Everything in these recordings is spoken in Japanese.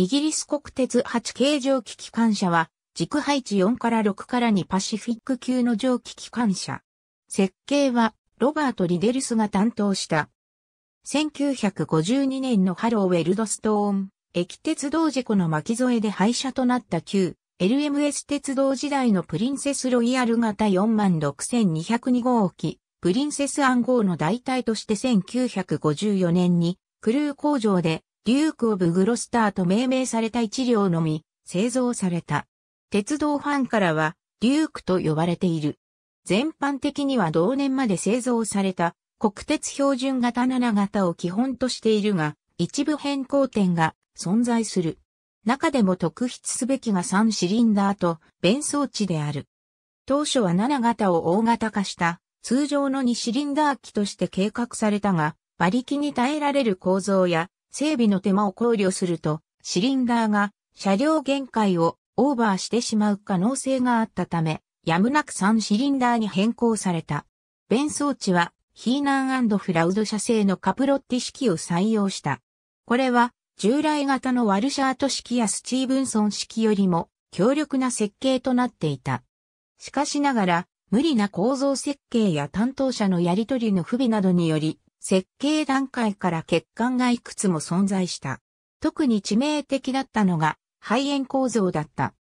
イギリス国鉄8系蒸気機関車は、軸配置4から6から2パシフィック級の蒸気機関車。設計は、ロバート・リデルスが担当した。1952年のハローウェルドストーン、駅鉄道事故の巻き添えで廃車となった旧、LMS 鉄道時代のプリンセスロイヤル型46202号機、プリンセス暗号の代替として1954年に、クルー工場でデューク・オブ・グロスターと命名された1両のみ、製造された。鉄道ファンからは、デュークと呼ばれている。全般的には同年まで製造された、国鉄標準型7型を基本としているが、一部変更点が存在する。中でも特筆すべきが3シリンダーと弁装置である。当初は7型を大型化した通常の2シリンダー機として計画されたが、馬力に耐えられる構造や整備の手間を考慮すると、シリンダーが車両限界をオーバーしてしまう可能性があったため、やむなく3シリンダーに変更された。弁装置は、ヒーナンフラウド社製のカプロッティ式を採用した。これは、従来型のワルシャート式やスチーブンソン式よりも強力な設計となっていた。しかしながら、無理な構造設計や担当者のやり取りの不備などにより、設計段階から欠陥がいくつも存在した。特に致命的だったのが肺炎構造だった。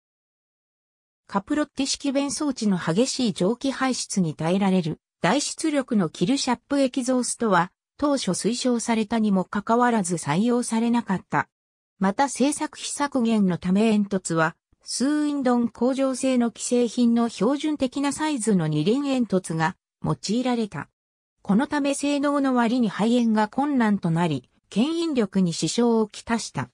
カプロッティ式弁装置の激しい蒸気排出に耐えられる大出力のキルシャップエキゾーストは当初推奨されたにもかかわらず採用されなかった。また製作費削減のため煙突はスーインドン工場製の既製品の標準的なサイズの二輪煙突が用いられた。このため性能の割に肺炎が困難となり、牽引力に支障をきたした。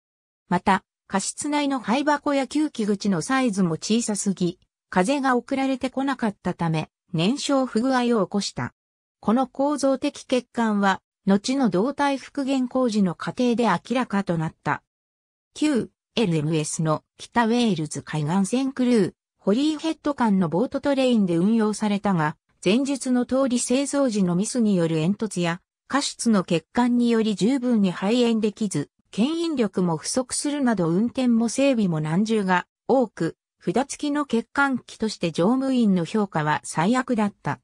また、過失内の肺箱や吸気口のサイズも小さすぎ、風が送られてこなかったため、燃焼不具合を起こした。この構造的欠陥は、後の胴体復元工事の過程で明らかとなった。9、LMS の北ウェールズ海岸線クルー、ホリーヘッド間のボートトレインで運用されたが、前述の通り製造時のミスによる煙突や、過失の欠陥により十分に排煙できず、牽引力も不足するなど運転も整備も難重が多く、札付きの欠陥機として乗務員の評価は最悪だった。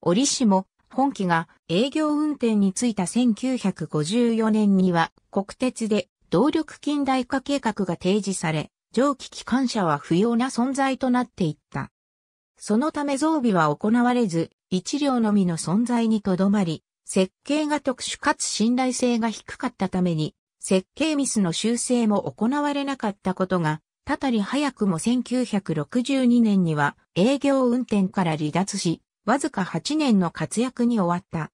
折しも、本機が営業運転に就いた1954年には国鉄で動力近代化計画が提示され、蒸気機関車は不要な存在となっていった。そのため増備は行われず、一両のみの存在にとどまり、設計が特殊かつ信頼性が低かったために、設計ミスの修正も行われなかったことが、たたり早くも1962年には営業運転から離脱し、わずか8年の活躍に終わった。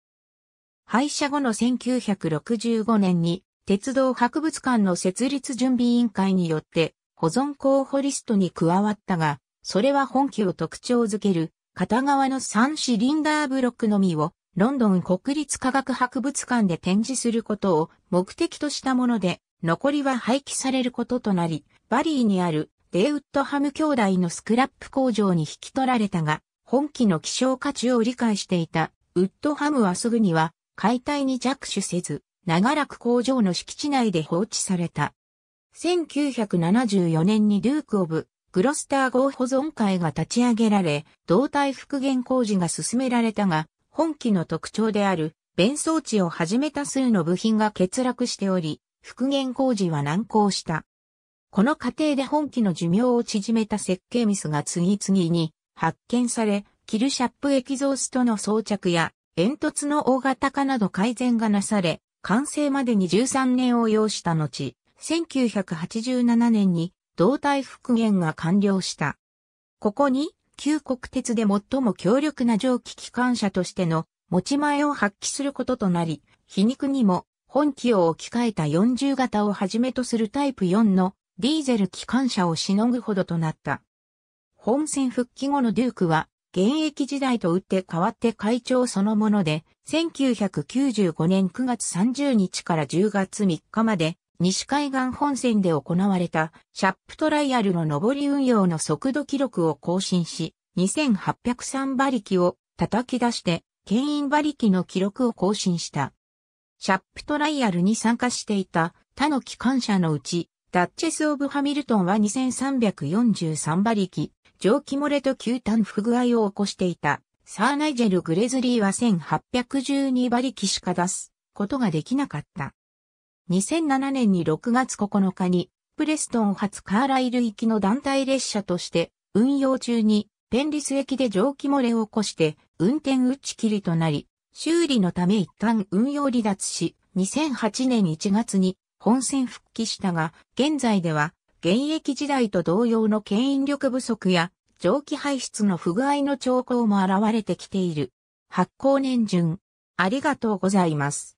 廃車後の1965年に、鉄道博物館の設立準備委員会によって、保存候補リストに加わったが、それは本機を特徴づける、片側の3シリンダーブロックのみを、ロンドン国立科学博物館で展示することを目的としたもので、残りは廃棄されることとなり、バリーにあるデイウッドハム兄弟のスクラップ工場に引き取られたが、本機の希少価値を理解していたウッドハムはすぐには解体に着手せず、長らく工場の敷地内で放置された。1974年にデューク・オブ・グロスター号保存会が立ち上げられ、胴体復元工事が進められたが、本機の特徴である、弁装置をはじめ多数の部品が欠落しており、復元工事は難航した。この過程で本機の寿命を縮めた設計ミスが次々に発見され、キルシャップエキゾーストの装着や、煙突の大型化など改善がなされ、完成までに13年を要した後、1987年に胴体復元が完了した。ここに、旧国鉄で最も強力な蒸気機関車としての持ち前を発揮することとなり、皮肉にも本機を置き換えた40型をはじめとするタイプ4のディーゼル機関車をしのぐほどとなった。本戦復帰後のデュークは、現役時代と打って変わって会長そのもので、1995年9月30日から10月3日まで西海岸本線で行われたシャップトライアルの上り運用の速度記録を更新し、2803馬力を叩き出して、牽引馬力の記録を更新した。シャップトライアルに参加していた他の機関車のうち、ダッチェス・オブ・ハミルトンは2343馬力、蒸気漏れと球端不具合を起こしていた。サーナイジェル・グレズリーは1812馬力しか出すことができなかった。2007年に6月9日に、プレストン発カーライル行きの団体列車として、運用中に、ペンリス駅で蒸気漏れを起こして、運転打ち切りとなり、修理のため一旦運用離脱し、2008年1月に本線復帰したが、現在では、現役時代と同様の牽引力不足や、蒸気排出の不具合の兆候も現れてきている。発行年順。ありがとうございます。